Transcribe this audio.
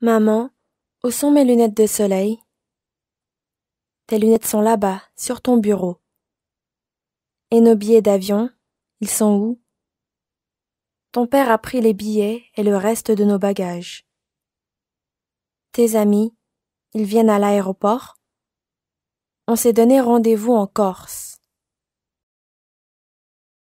Maman, où sont mes lunettes de soleil Tes lunettes sont là-bas, sur ton bureau. Et nos billets d'avion, ils sont où Ton père a pris les billets et le reste de nos bagages. Tes amis, ils viennent à l'aéroport On s'est donné rendez-vous en Corse.